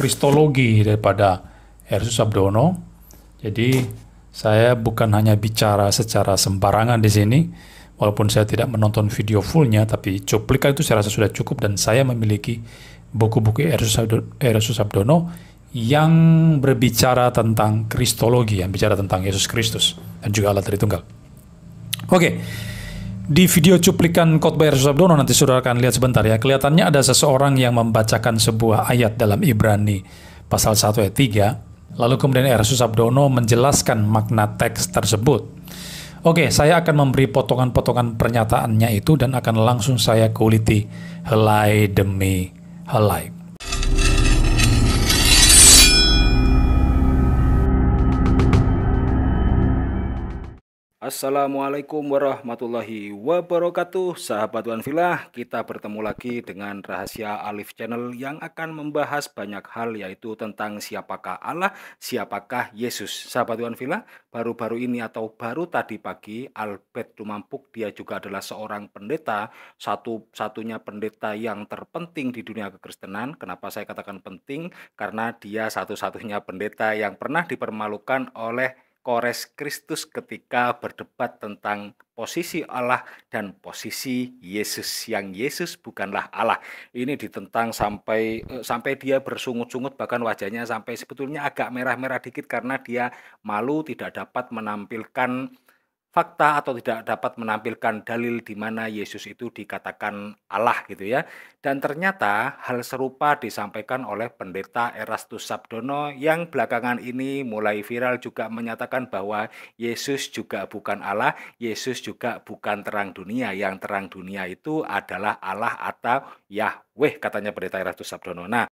kristologi daripada Ersus Abdono. Jadi saya bukan hanya bicara secara sembarangan di sini, walaupun saya tidak menonton video fullnya, tapi cuplikan itu saya rasa sudah cukup dan saya memiliki buku-buku Ersus Abdono yang berbicara tentang kristologi, yang bicara tentang Yesus Kristus dan juga Allah Tritunggal. Oke, okay. Di video cuplikan khotbah Abdono nanti saudara akan lihat sebentar ya. Kelihatannya ada seseorang yang membacakan sebuah ayat dalam Ibrani pasal 1 ayat 3. Lalu kemudian Ersus Sabdono menjelaskan makna teks tersebut. Oke, saya akan memberi potongan-potongan pernyataannya itu dan akan langsung saya kuliti helai demi helai. Assalamualaikum warahmatullahi wabarakatuh Sahabat Villa Kita bertemu lagi dengan Rahasia Alif Channel Yang akan membahas banyak hal Yaitu tentang siapakah Allah Siapakah Yesus Sahabat Villa Baru-baru ini atau baru tadi pagi Albert Dumampuk Dia juga adalah seorang pendeta Satu-satunya pendeta yang terpenting di dunia kekristenan Kenapa saya katakan penting? Karena dia satu-satunya pendeta yang pernah dipermalukan oleh Kores Kristus ketika berdebat tentang posisi Allah dan posisi Yesus yang Yesus bukanlah Allah. Ini ditentang sampai eh, sampai dia bersungut-sungut bahkan wajahnya sampai sebetulnya agak merah-merah dikit karena dia malu tidak dapat menampilkan fakta atau tidak dapat menampilkan dalil di mana Yesus itu dikatakan Allah gitu ya. Dan ternyata hal serupa disampaikan oleh pendeta Erastus Sabdono yang belakangan ini mulai viral juga menyatakan bahwa Yesus juga bukan Allah, Yesus juga bukan terang dunia. Yang terang dunia itu adalah Allah atau Yahweh katanya pendeta Erastus Sabdono. Nah,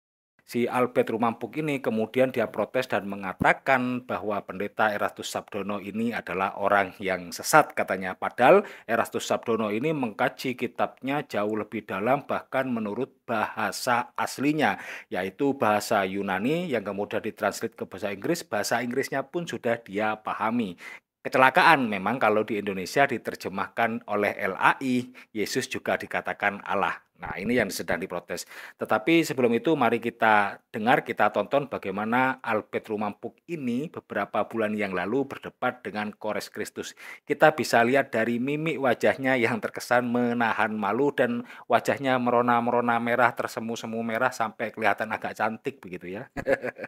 si Albert Rumampuk ini kemudian dia protes dan mengatakan bahwa pendeta Erastus Sabdono ini adalah orang yang sesat katanya. Padahal Erastus Sabdono ini mengkaji kitabnya jauh lebih dalam bahkan menurut bahasa aslinya yaitu bahasa Yunani yang kemudian ditranslate ke bahasa Inggris. Bahasa Inggrisnya pun sudah dia pahami. Kecelakaan memang kalau di Indonesia diterjemahkan oleh LAI, Yesus juga dikatakan Allah. Nah, ini yang sedang diprotes. Tetapi sebelum itu mari kita dengar, kita tonton bagaimana Albert Rumampuk ini beberapa bulan yang lalu berdebat dengan Kores Kristus. Kita bisa lihat dari mimik wajahnya yang terkesan menahan malu dan wajahnya merona-merona merah, tersemu-semu merah sampai kelihatan agak cantik begitu ya.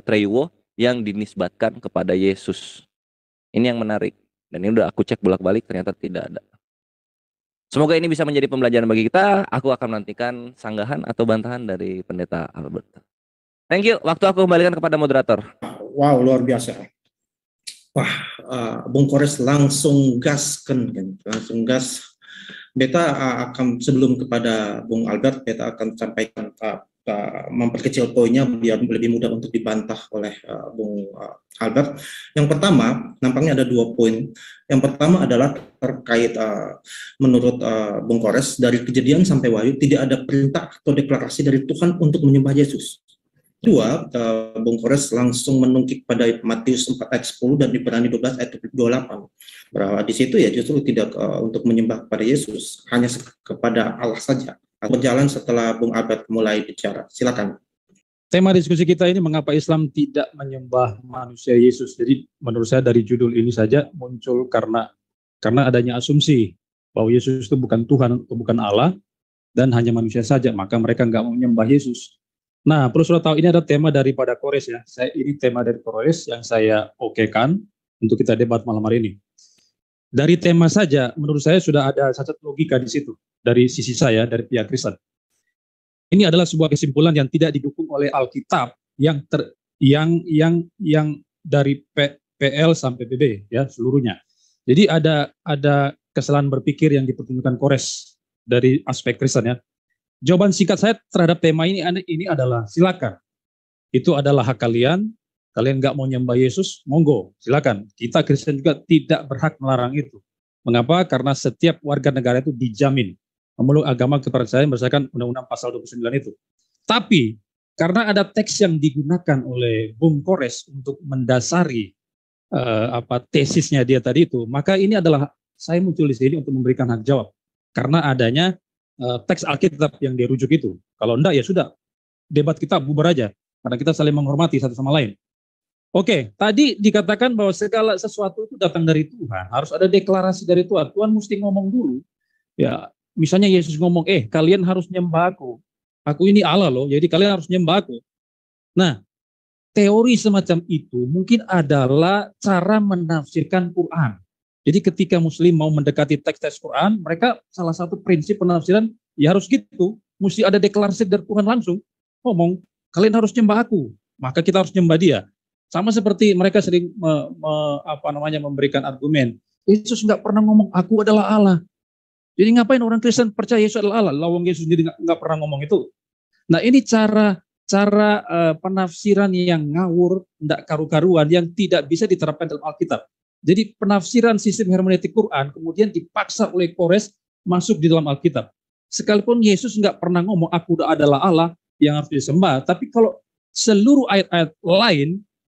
Atreyuwo yang dinisbatkan kepada Yesus. Ini yang menarik. Dan ini udah aku cek bolak-balik ternyata tidak ada. Semoga ini bisa menjadi pembelajaran bagi kita. Aku akan menantikan sanggahan atau bantahan dari Pendeta Albert. Thank you. Waktu aku kembalikan kepada moderator. Wow, luar biasa. Wah, uh, Bung Kores langsung gaskan, kan? langsung gas. Beta eh, akan sebelum kepada Bung Albert, beta akan sampaikan uh, Eh, memperkecil poinnya biar lebih mudah untuk dibantah oleh uh, Bung uh, Albert. Yang pertama, nampaknya ada dua poin. Yang pertama adalah terkait uh, menurut uh, Bung Kores dari kejadian sampai Wahyu tidak ada perintah atau deklarasi dari Tuhan untuk menyembah Yesus. Dua, uh, Bung Kores langsung menungkik pada Matius 4 ayat 10 dan Ibrani 12 ayat 28. Bahwa di situ ya justru tidak uh, untuk menyembah kepada Yesus, hanya kepada Allah saja berjalan setelah Bung Albert mulai bicara. Silakan. Tema diskusi kita ini mengapa Islam tidak menyembah manusia Yesus. Jadi menurut saya dari judul ini saja muncul karena karena adanya asumsi bahwa Yesus itu bukan Tuhan atau bukan Allah dan hanya manusia saja, maka mereka nggak mau menyembah Yesus. Nah, perlu sudah tahu ini ada tema daripada Kores ya. Saya ini tema dari Kores yang saya okekan untuk kita debat malam hari ini dari tema saja menurut saya sudah ada cacat logika di situ dari sisi saya dari pihak Kristen. Ini adalah sebuah kesimpulan yang tidak didukung oleh Alkitab yang ter, yang yang yang dari P, PL sampai PB ya seluruhnya. Jadi ada ada kesalahan berpikir yang dipertunjukkan Kores dari aspek Kristen ya. Jawaban singkat saya terhadap tema ini ini adalah silakan. Itu adalah hak kalian, Kalian nggak mau nyembah Yesus, monggo, silakan. Kita Kristen juga tidak berhak melarang itu. Mengapa? Karena setiap warga negara itu dijamin memeluk agama kepercayaan berdasarkan Undang-Undang Pasal 29 itu. Tapi karena ada teks yang digunakan oleh Bung Kores untuk mendasari uh, apa tesisnya dia tadi itu, maka ini adalah saya muncul di sini untuk memberikan hak jawab karena adanya uh, teks Alkitab yang dirujuk itu. Kalau enggak ya sudah debat kita bubar aja karena kita saling menghormati satu sama lain. Oke, tadi dikatakan bahwa segala sesuatu itu datang dari Tuhan, harus ada deklarasi dari Tuhan. Tuhan mesti ngomong dulu. Ya, misalnya Yesus ngomong, "Eh, kalian harus nyembah aku. Aku ini Allah loh, jadi kalian harus nyembah aku." Nah, teori semacam itu mungkin adalah cara menafsirkan Quran. Jadi ketika muslim mau mendekati teks-teks Quran, mereka salah satu prinsip penafsiran ya harus gitu, mesti ada deklarasi dari Tuhan langsung. Ngomong, "Kalian harus nyembah aku." Maka kita harus nyembah dia sama seperti mereka sering me, me, apa namanya memberikan argumen. Yesus nggak pernah ngomong aku adalah Allah. Jadi ngapain orang Kristen percaya Yesus adalah Allah? Lawang Yesus sendiri nggak pernah ngomong itu. Nah ini cara cara uh, penafsiran yang ngawur, tidak karu-karuan, yang tidak bisa diterapkan dalam Alkitab. Jadi penafsiran sistem hermeneutik Quran kemudian dipaksa oleh Kores masuk di dalam Alkitab. Sekalipun Yesus nggak pernah ngomong aku adalah Allah yang harus disembah, tapi kalau seluruh ayat-ayat lain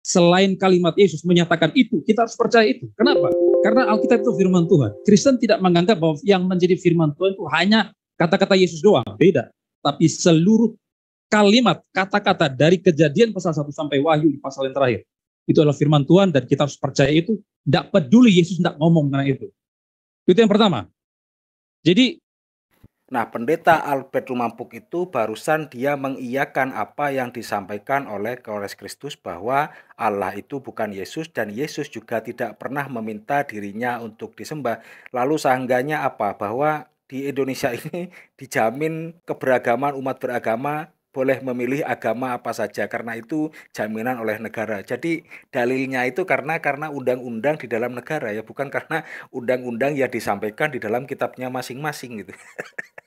selain kalimat Yesus menyatakan itu, kita harus percaya itu. Kenapa? Karena Alkitab itu firman Tuhan. Kristen tidak menganggap bahwa yang menjadi firman Tuhan itu hanya kata-kata Yesus doang. Beda. Tapi seluruh kalimat, kata-kata dari kejadian pasal 1 sampai wahyu di pasal yang terakhir. Itu adalah firman Tuhan dan kita harus percaya itu. Tidak peduli Yesus tidak ngomong tentang itu. Itu yang pertama. Jadi Nah, pendeta Albert Lumampuk itu barusan dia mengiyakan apa yang disampaikan oleh Kores Kristus bahwa Allah itu bukan Yesus dan Yesus juga tidak pernah meminta dirinya untuk disembah. Lalu sehangganya apa? Bahwa di Indonesia ini dijamin keberagaman umat beragama boleh memilih agama apa saja karena itu jaminan oleh negara. Jadi dalilnya itu karena karena undang-undang di dalam negara ya, bukan karena undang-undang yang disampaikan di dalam kitabnya masing-masing gitu.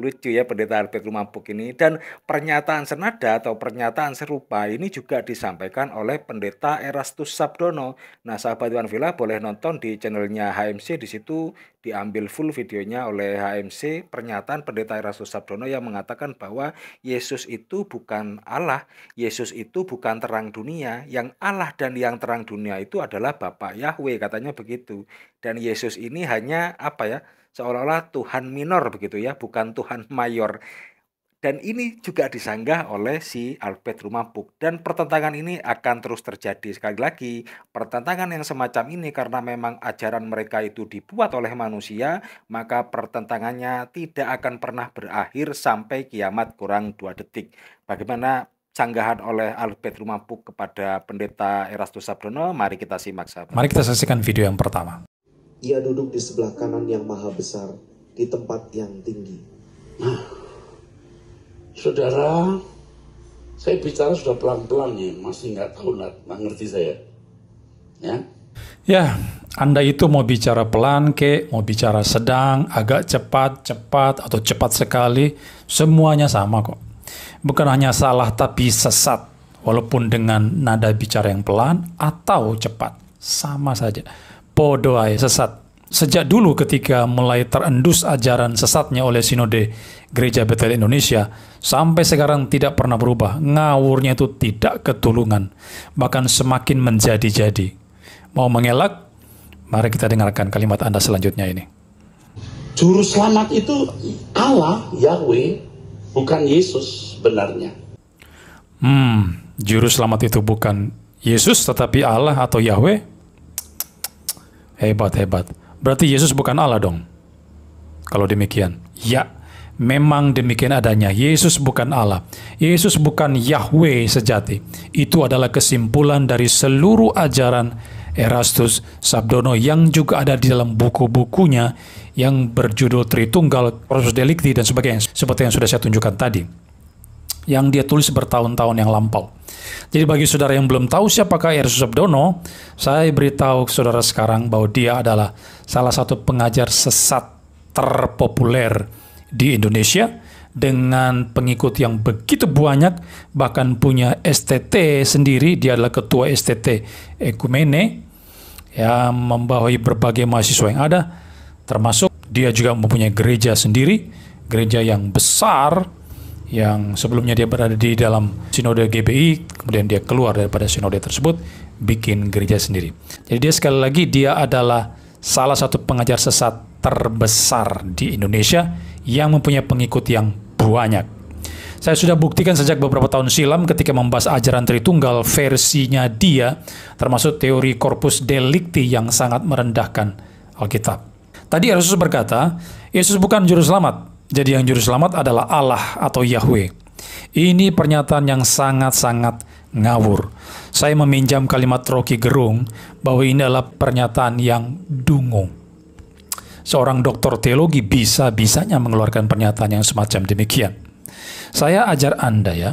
lucu ya pendeta Albert Lumampuk ini dan pernyataan senada atau pernyataan serupa ini juga disampaikan oleh pendeta Erastus Sabdono. Nah sahabat Iwan Villa boleh nonton di channelnya HMC di situ diambil full videonya oleh HMC pernyataan pendeta Erastus Sabdono yang mengatakan bahwa Yesus itu bukan Allah, Yesus itu bukan terang dunia, yang Allah dan yang terang dunia itu adalah Bapak Yahweh katanya begitu. Dan Yesus ini hanya apa ya? seolah-olah Tuhan minor begitu ya, bukan Tuhan mayor. Dan ini juga disanggah oleh si Albert Rumampuk. Dan pertentangan ini akan terus terjadi. Sekali lagi, pertentangan yang semacam ini karena memang ajaran mereka itu dibuat oleh manusia, maka pertentangannya tidak akan pernah berakhir sampai kiamat kurang dua detik. Bagaimana sanggahan oleh Albert Rumampuk kepada pendeta Erastus Sabdono? Mari kita simak sahabat. Mari kita saksikan video yang pertama. Ia duduk di sebelah kanan yang maha besar, di tempat yang tinggi. Nah, saudara, saya bicara sudah pelan-pelan ya, masih nggak tahu, nggak ngerti saya. Ya, Ya, Anda itu mau bicara pelan ke, mau bicara sedang, agak cepat, cepat, atau cepat sekali, semuanya sama kok. Bukan hanya salah tapi sesat, walaupun dengan nada bicara yang pelan atau cepat, sama saja. Podoai sesat. Sejak dulu ketika mulai terendus ajaran sesatnya oleh sinode Gereja Betel Indonesia, sampai sekarang tidak pernah berubah. Ngawurnya itu tidak ketulungan, bahkan semakin menjadi-jadi. Mau mengelak? Mari kita dengarkan kalimat Anda selanjutnya ini. Juru selamat itu Allah, Yahweh, bukan Yesus sebenarnya. Hmm, juru selamat itu bukan Yesus tetapi Allah atau Yahweh Hebat, hebat. Berarti Yesus bukan Allah dong? Kalau demikian. Ya, memang demikian adanya. Yesus bukan Allah. Yesus bukan Yahweh sejati. Itu adalah kesimpulan dari seluruh ajaran Erastus Sabdono yang juga ada di dalam buku-bukunya yang berjudul Tritunggal, Proses Delikti, dan sebagainya. Seperti yang sudah saya tunjukkan tadi yang dia tulis bertahun-tahun yang lampau. Jadi bagi saudara yang belum tahu siapakah Erso Sabdono, saya beritahu saudara sekarang bahwa dia adalah salah satu pengajar sesat terpopuler di Indonesia dengan pengikut yang begitu banyak bahkan punya STT sendiri dia adalah ketua STT Ekumene yang membawahi berbagai mahasiswa yang ada termasuk dia juga mempunyai gereja sendiri gereja yang besar yang sebelumnya dia berada di dalam sinode GBI, kemudian dia keluar daripada sinode tersebut, bikin gereja sendiri. Jadi dia sekali lagi dia adalah salah satu pengajar sesat terbesar di Indonesia yang mempunyai pengikut yang banyak. Saya sudah buktikan sejak beberapa tahun silam ketika membahas ajaran Tritunggal versinya dia, termasuk teori korpus delikti yang sangat merendahkan Alkitab. Tadi Yesus berkata, Yesus bukan juru selamat, jadi yang juru selamat adalah Allah atau Yahweh. Ini pernyataan yang sangat-sangat ngawur. Saya meminjam kalimat Rocky Gerung bahwa ini adalah pernyataan yang dungu. Seorang dokter teologi bisa-bisanya mengeluarkan pernyataan yang semacam demikian. Saya ajar Anda ya,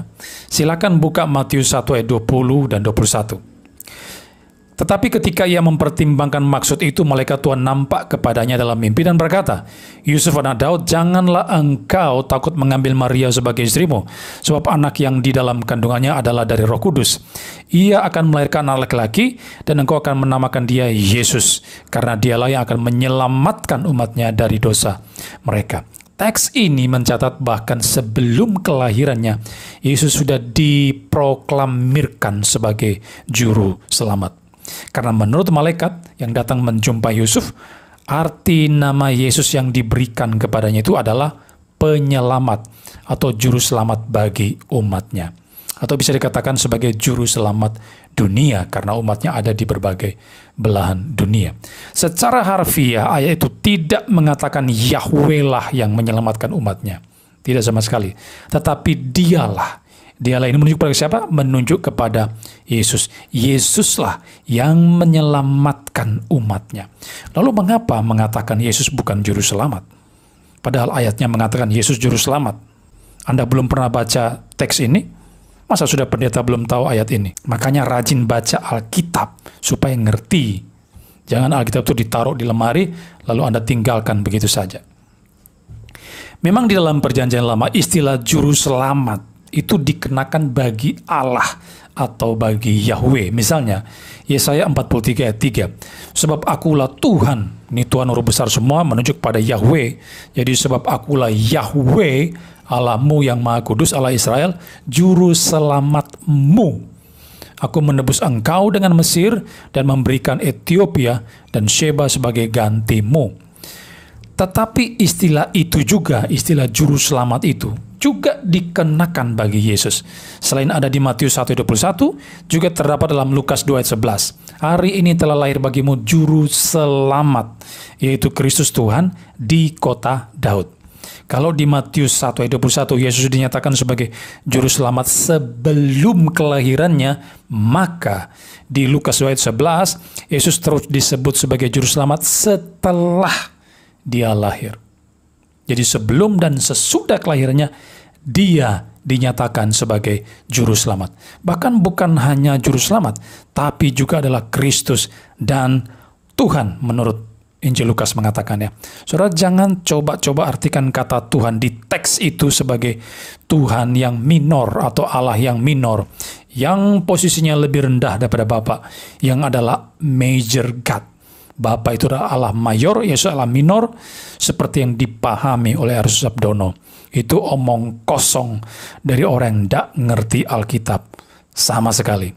silakan buka Matius 1 ayat 20 dan 21. Tetapi ketika ia mempertimbangkan maksud itu, malaikat Tuhan nampak kepadanya dalam mimpi dan berkata, Yusuf anak Daud, janganlah engkau takut mengambil Maria sebagai istrimu, sebab anak yang di dalam kandungannya adalah dari roh kudus. Ia akan melahirkan anak laki-laki, dan engkau akan menamakan dia Yesus, karena dialah yang akan menyelamatkan umatnya dari dosa mereka. Teks ini mencatat bahkan sebelum kelahirannya, Yesus sudah diproklamirkan sebagai juru selamat. Karena menurut malaikat yang datang menjumpai Yusuf, arti nama Yesus yang diberikan kepadanya itu adalah penyelamat atau juru selamat bagi umatnya. Atau bisa dikatakan sebagai juru selamat dunia karena umatnya ada di berbagai belahan dunia. Secara harfiah ayat itu tidak mengatakan Yahweh lah yang menyelamatkan umatnya. Tidak sama sekali. Tetapi dialah Dialah ini menunjuk kepada siapa? Menunjuk kepada Yesus. Yesuslah yang menyelamatkan umatnya. Lalu mengapa mengatakan Yesus bukan juru selamat? Padahal ayatnya mengatakan Yesus juru selamat. Anda belum pernah baca teks ini? Masa sudah pendeta belum tahu ayat ini? Makanya rajin baca Alkitab supaya ngerti. Jangan Alkitab itu ditaruh di lemari lalu Anda tinggalkan begitu saja. Memang di dalam perjanjian lama istilah juru selamat itu dikenakan bagi Allah atau bagi Yahweh. Misalnya, Yesaya 43 ayat 3. Sebab akulah Tuhan, ini Tuhan huruf besar semua menunjuk pada Yahweh. Jadi sebab akulah Yahweh, Allahmu yang Maha Kudus, Allah Israel, juru selamatmu. Aku menebus engkau dengan Mesir dan memberikan Ethiopia dan Sheba sebagai gantimu. Tetapi istilah itu juga, istilah juru selamat itu, juga dikenakan bagi Yesus. Selain ada di Matius 1:21, juga terdapat dalam Lukas 2:11. Hari ini telah lahir bagimu juru selamat, yaitu Kristus Tuhan di kota Daud. Kalau di Matius 1:21 Yesus dinyatakan sebagai juru selamat sebelum kelahirannya, maka di Lukas 2:11 Yesus terus disebut sebagai juru selamat setelah dia lahir. Jadi sebelum dan sesudah kelahirannya, dia dinyatakan sebagai juru selamat. Bahkan bukan hanya juru selamat, tapi juga adalah Kristus dan Tuhan menurut Injil Lukas mengatakan ya. Saudara jangan coba-coba artikan kata Tuhan di teks itu sebagai Tuhan yang minor atau Allah yang minor, yang posisinya lebih rendah daripada Bapa, yang adalah major God Bapak itu adalah Allah mayor, Yesus Allah minor, seperti yang dipahami oleh Arus Sabdono. Itu omong kosong dari orang yang tidak ngerti Alkitab. Sama sekali.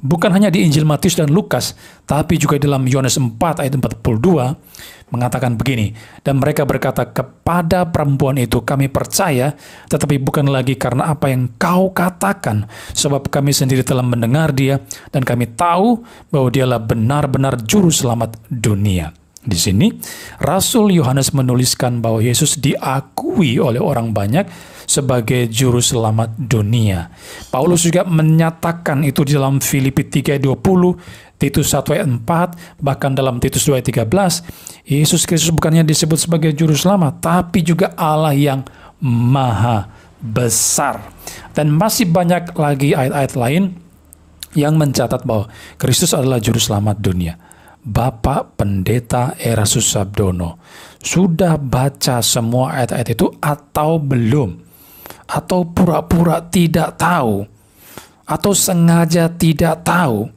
Bukan hanya di Injil Matius dan Lukas, tapi juga dalam Yohanes 4 ayat 42 mengatakan begini, dan mereka berkata kepada perempuan itu, kami percaya, tetapi bukan lagi karena apa yang kau katakan, sebab kami sendiri telah mendengar dia, dan kami tahu bahwa dialah benar-benar juru selamat dunia. Di sini, Rasul Yohanes menuliskan bahwa Yesus diakui oleh orang banyak, sebagai juru selamat dunia. Paulus juga menyatakan itu di dalam Filipi 3:20, Titus 1 ayat 4, bahkan dalam Titus 2 ayat 13, Yesus Kristus bukannya disebut sebagai juru selamat, tapi juga Allah yang maha besar. Dan masih banyak lagi ayat-ayat lain yang mencatat bahwa Kristus adalah juru selamat dunia. Bapak Pendeta Erasus Sabdono sudah baca semua ayat-ayat itu atau belum? atau pura-pura tidak tahu atau sengaja tidak tahu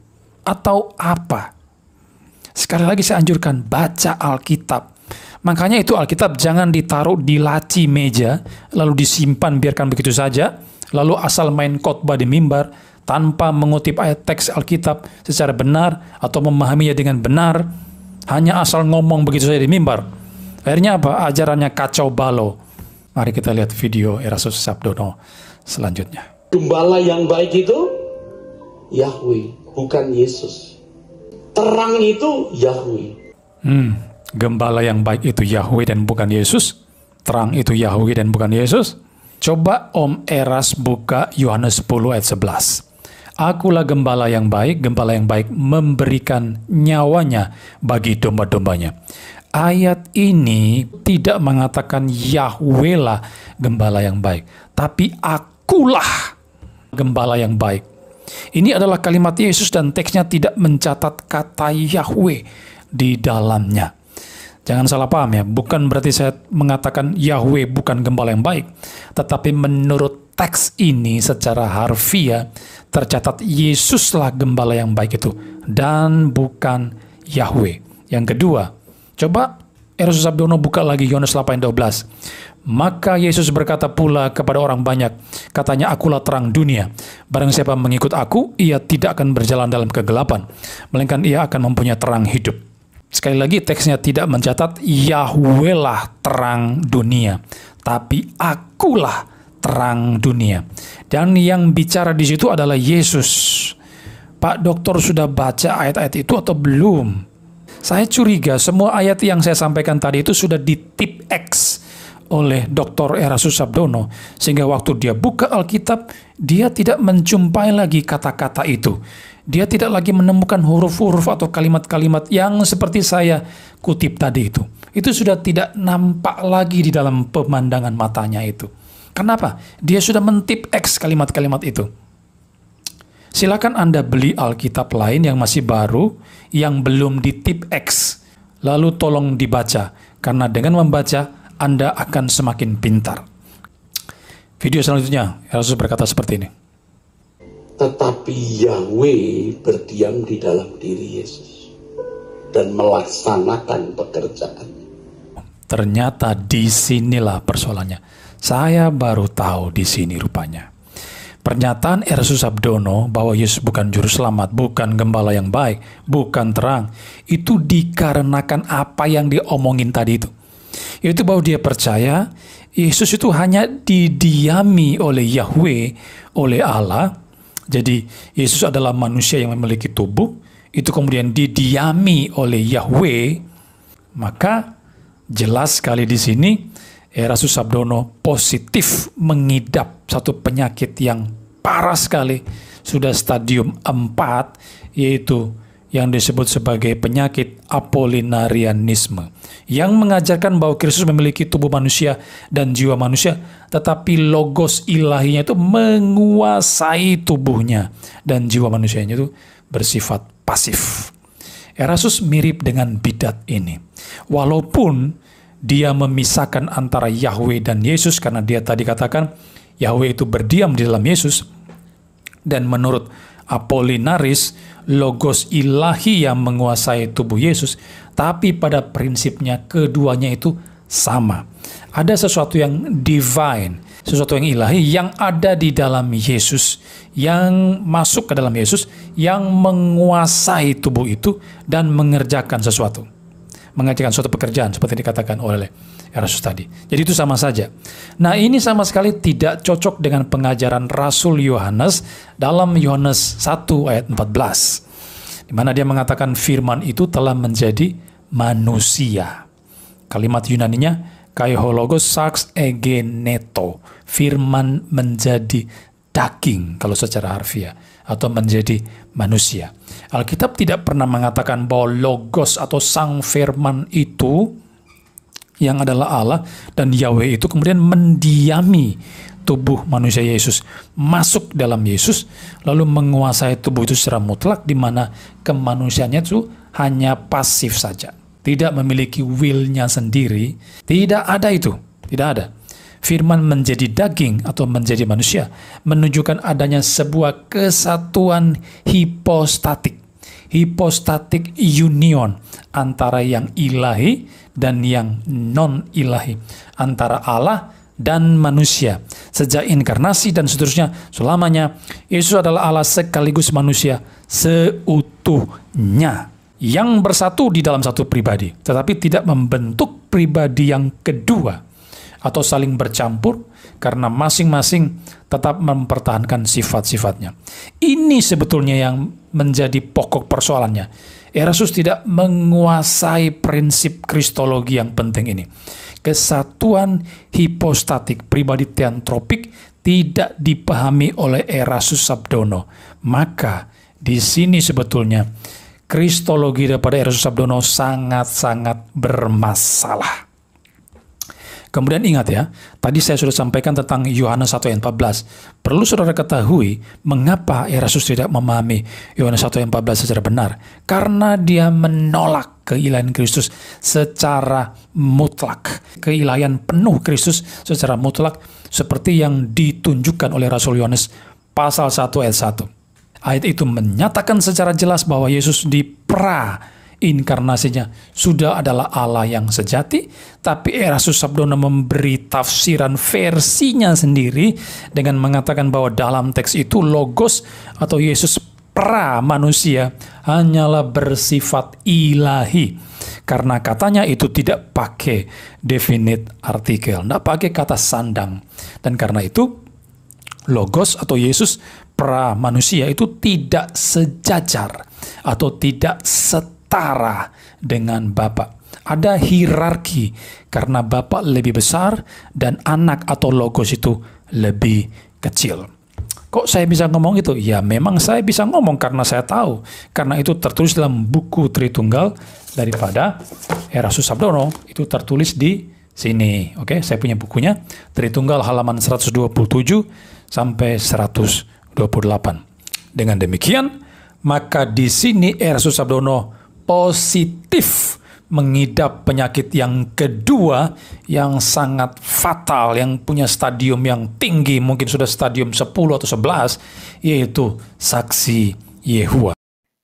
atau apa. Sekali lagi saya anjurkan baca Alkitab. Makanya itu Alkitab jangan ditaruh di laci meja lalu disimpan biarkan begitu saja, lalu asal main khotbah di mimbar tanpa mengutip ayat teks Alkitab secara benar atau memahaminya dengan benar, hanya asal ngomong begitu saja di mimbar. Akhirnya apa? Ajarannya kacau balau Mari kita lihat video Erasus Sabdono selanjutnya. Gembala yang baik itu Yahweh, bukan Yesus. Terang itu Yahweh. Hmm, gembala yang baik itu Yahweh dan bukan Yesus. Terang itu Yahweh dan bukan Yesus. Coba Om Eras buka Yohanes 10 ayat 11. Akulah gembala yang baik, gembala yang baik memberikan nyawanya bagi domba-dombanya ayat ini tidak mengatakan Yahweh lah gembala yang baik, tapi akulah gembala yang baik. Ini adalah kalimat Yesus dan teksnya tidak mencatat kata Yahweh di dalamnya. Jangan salah paham ya, bukan berarti saya mengatakan Yahweh bukan gembala yang baik, tetapi menurut teks ini secara harfiah tercatat Yesuslah gembala yang baik itu dan bukan Yahweh. Yang kedua, Coba Eros Sabdono buka lagi Yohanes 8:12. Maka Yesus berkata pula kepada orang banyak, katanya akulah terang dunia. Barang siapa mengikut aku, ia tidak akan berjalan dalam kegelapan, melainkan ia akan mempunyai terang hidup. Sekali lagi teksnya tidak mencatat Yahweh lah terang dunia, tapi akulah terang dunia. Dan yang bicara di situ adalah Yesus. Pak dokter sudah baca ayat-ayat itu atau belum? Saya curiga semua ayat yang saya sampaikan tadi itu sudah di tip X oleh Dr. Erasus Sabdono sehingga waktu dia buka Alkitab dia tidak menjumpai lagi kata-kata itu. Dia tidak lagi menemukan huruf-huruf atau kalimat-kalimat yang seperti saya kutip tadi itu. Itu sudah tidak nampak lagi di dalam pemandangan matanya itu. Kenapa? Dia sudah mentip X kalimat-kalimat itu. Silakan Anda beli Alkitab lain yang masih baru, yang belum di tip X. Lalu tolong dibaca, karena dengan membaca, Anda akan semakin pintar. Video selanjutnya, Yesus berkata seperti ini. Tetapi Yahweh berdiam di dalam diri Yesus dan melaksanakan pekerjaan. Ternyata disinilah persoalannya. Saya baru tahu di sini rupanya. Pernyataan Ersu Abdono bahwa Yesus bukan juru selamat, bukan gembala yang baik, bukan terang, itu dikarenakan apa yang diomongin tadi itu. Yaitu bahwa dia percaya Yesus itu hanya didiami oleh Yahweh, oleh Allah. Jadi Yesus adalah manusia yang memiliki tubuh, itu kemudian didiami oleh Yahweh. Maka jelas sekali di sini Erasus Sabdono positif mengidap satu penyakit yang parah sekali sudah stadium 4 yaitu yang disebut sebagai penyakit apolinarianisme yang mengajarkan bahwa Kristus memiliki tubuh manusia dan jiwa manusia tetapi logos ilahinya itu menguasai tubuhnya dan jiwa manusianya itu bersifat pasif. Erasus mirip dengan bidat ini. Walaupun dia memisahkan antara Yahweh dan Yesus karena dia tadi katakan Yahweh itu berdiam di dalam Yesus dan menurut Apolinaris logos ilahi yang menguasai tubuh Yesus tapi pada prinsipnya keduanya itu sama. Ada sesuatu yang divine, sesuatu yang ilahi yang ada di dalam Yesus, yang masuk ke dalam Yesus, yang menguasai tubuh itu dan mengerjakan sesuatu. Mengerjakan suatu pekerjaan seperti dikatakan oleh Rasul tadi. Jadi itu sama saja. Nah ini sama sekali tidak cocok dengan pengajaran Rasul Yohanes dalam Yohanes 1 ayat 14. Di mana dia mengatakan firman itu telah menjadi manusia. Kalimat Yunaninya kaihologos sax egeneto. Firman menjadi daging kalau secara harfiah atau menjadi manusia. Alkitab tidak pernah mengatakan bahwa logos atau sang firman itu yang adalah Allah dan Yahweh itu kemudian mendiami tubuh manusia Yesus, masuk dalam Yesus, lalu menguasai tubuh itu secara mutlak di mana kemanusiaannya itu hanya pasif saja, tidak memiliki willnya sendiri, tidak ada itu, tidak ada. Firman menjadi daging atau menjadi manusia menunjukkan adanya sebuah kesatuan hipostatik hipostatik union antara yang ilahi dan yang non-ilahi, antara Allah dan manusia. Sejak inkarnasi dan seterusnya, selamanya Yesus adalah Allah sekaligus manusia seutuhnya yang bersatu di dalam satu pribadi, tetapi tidak membentuk pribadi yang kedua atau saling bercampur karena masing-masing tetap mempertahankan sifat-sifatnya. Ini sebetulnya yang menjadi pokok persoalannya. Erasus tidak menguasai prinsip kristologi yang penting ini. Kesatuan hipostatik pribadi teantropik tidak dipahami oleh Erasus Sabdono. Maka di sini sebetulnya kristologi daripada Erasus Sabdono sangat-sangat bermasalah. Kemudian ingat ya, tadi saya sudah sampaikan tentang Yohanes 1 ayat 14. Perlu saudara ketahui mengapa Erasus tidak memahami Yohanes 1 ayat 14 secara benar. Karena dia menolak keilahian Kristus secara mutlak. Keilahian penuh Kristus secara mutlak seperti yang ditunjukkan oleh Rasul Yohanes pasal 1 ayat 1. Ayat itu menyatakan secara jelas bahwa Yesus dipra inkarnasinya sudah adalah Allah yang sejati, tapi Erasus Sabdona memberi tafsiran versinya sendiri dengan mengatakan bahwa dalam teks itu logos atau Yesus pra manusia hanyalah bersifat ilahi karena katanya itu tidak pakai definite artikel, tidak pakai kata sandang dan karena itu logos atau Yesus pra manusia itu tidak sejajar atau tidak setara setara dengan bapak. Ada hierarki karena bapak lebih besar dan anak atau logos itu lebih kecil. Kok saya bisa ngomong itu? Ya memang saya bisa ngomong karena saya tahu. Karena itu tertulis dalam buku Tritunggal daripada Erasus Sabdono. Itu tertulis di sini. Oke, saya punya bukunya. Tritunggal halaman 127 sampai 128. Dengan demikian, maka di sini Erasus Sabdono positif mengidap penyakit yang kedua yang sangat fatal yang punya stadium yang tinggi mungkin sudah stadium 10 atau 11 yaitu saksi Yehua.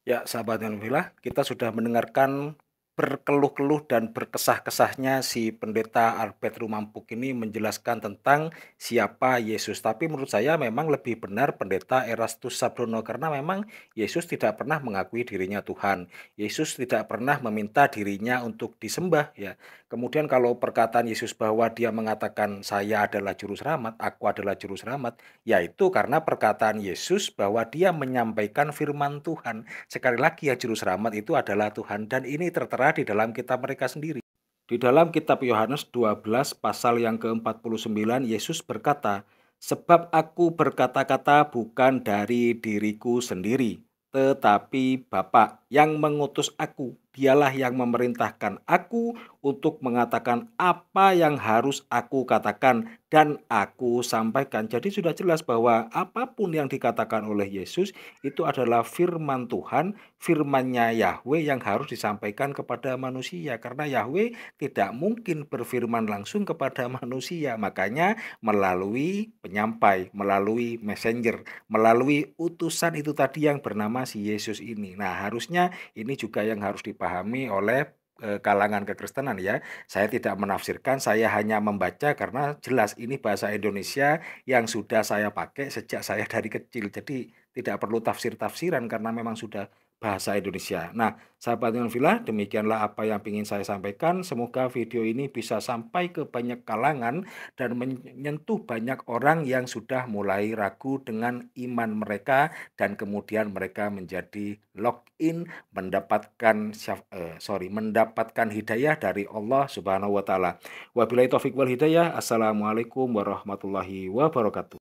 Ya sahabat Alhamdulillah kita sudah mendengarkan berkeluh-keluh dan berkesah-kesahnya si pendeta Albert Rumampuk ini menjelaskan tentang siapa Yesus. Tapi menurut saya memang lebih benar pendeta Erastus Sabrono karena memang Yesus tidak pernah mengakui dirinya Tuhan. Yesus tidak pernah meminta dirinya untuk disembah ya. Kemudian kalau perkataan Yesus bahwa dia mengatakan saya adalah juru selamat, aku adalah juru selamat, yaitu karena perkataan Yesus bahwa dia menyampaikan firman Tuhan. Sekali lagi ya juru selamat itu adalah Tuhan dan ini tertera di dalam kitab mereka sendiri. Di dalam kitab Yohanes 12 pasal yang ke-49 Yesus berkata, "Sebab aku berkata-kata bukan dari diriku sendiri, tetapi Bapa yang mengutus aku. Dialah yang memerintahkan aku untuk mengatakan apa yang harus aku katakan dan aku sampaikan. Jadi sudah jelas bahwa apapun yang dikatakan oleh Yesus itu adalah firman Tuhan, firmannya Yahweh yang harus disampaikan kepada manusia. Karena Yahweh tidak mungkin berfirman langsung kepada manusia. Makanya melalui penyampai, melalui messenger, melalui utusan itu tadi yang bernama si Yesus ini. Nah harusnya ini juga yang harus dipahami oleh eh, kalangan kekristenan ya. Saya tidak menafsirkan, saya hanya membaca karena jelas ini bahasa Indonesia yang sudah saya pakai sejak saya dari kecil. Jadi tidak perlu tafsir-tafsiran karena memang sudah bahasa Indonesia. Nah, sahabat villa, demikianlah apa yang ingin saya sampaikan. Semoga video ini bisa sampai ke banyak kalangan dan menyentuh banyak orang yang sudah mulai ragu dengan iman mereka dan kemudian mereka menjadi login mendapatkan syaf, eh, sorry mendapatkan hidayah dari Allah Subhanahu wa taala. Wabillahi taufik wal hidayah. Assalamualaikum warahmatullahi wabarakatuh.